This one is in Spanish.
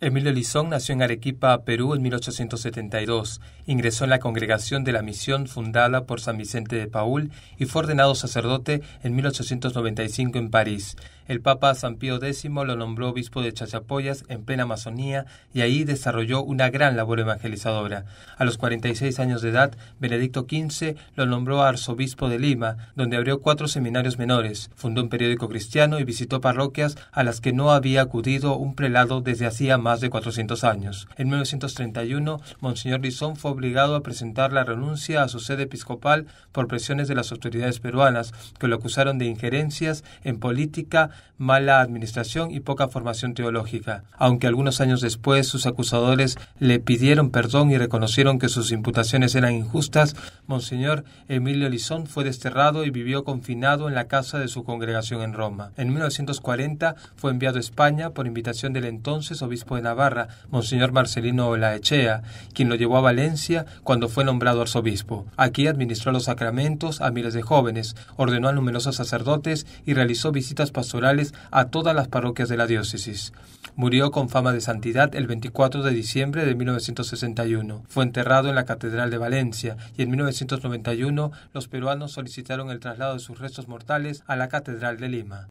Emilio Lizón nació en Arequipa, Perú, en 1872. Ingresó en la Congregación de la Misión fundada por San Vicente de Paul y fue ordenado sacerdote en 1895 en París. El Papa San Pío X lo nombró obispo de Chachapoyas en plena Amazonía y ahí desarrolló una gran labor evangelizadora. A los 46 años de edad, Benedicto XV lo nombró arzobispo de Lima, donde abrió cuatro seminarios menores, fundó un periódico cristiano y visitó parroquias a las que no había acudido un prelado desde hacía más de 400 años. En 1931, Monseñor Lizón fue obligado a presentar la renuncia a su sede episcopal por presiones de las autoridades peruanas, que lo acusaron de injerencias en política, mala administración y poca formación teológica. Aunque algunos años después sus acusadores le pidieron perdón y reconocieron que sus imputaciones eran injustas, Monseñor Emilio Lizón fue desterrado y vivió confinado en la casa de su congregación en Roma. En 1940 fue enviado a España por invitación del entonces obispo de Navarra, Monseñor Marcelino Olaechea, quien lo llevó a Valencia cuando fue nombrado arzobispo. Aquí administró los sacramentos a miles de jóvenes, ordenó a numerosos sacerdotes y realizó visitas pastorales a todas las parroquias de la diócesis. Murió con fama de santidad el 24 de diciembre de 1961. Fue enterrado en la Catedral de Valencia y en 1991 los peruanos solicitaron el traslado de sus restos mortales a la Catedral de Lima.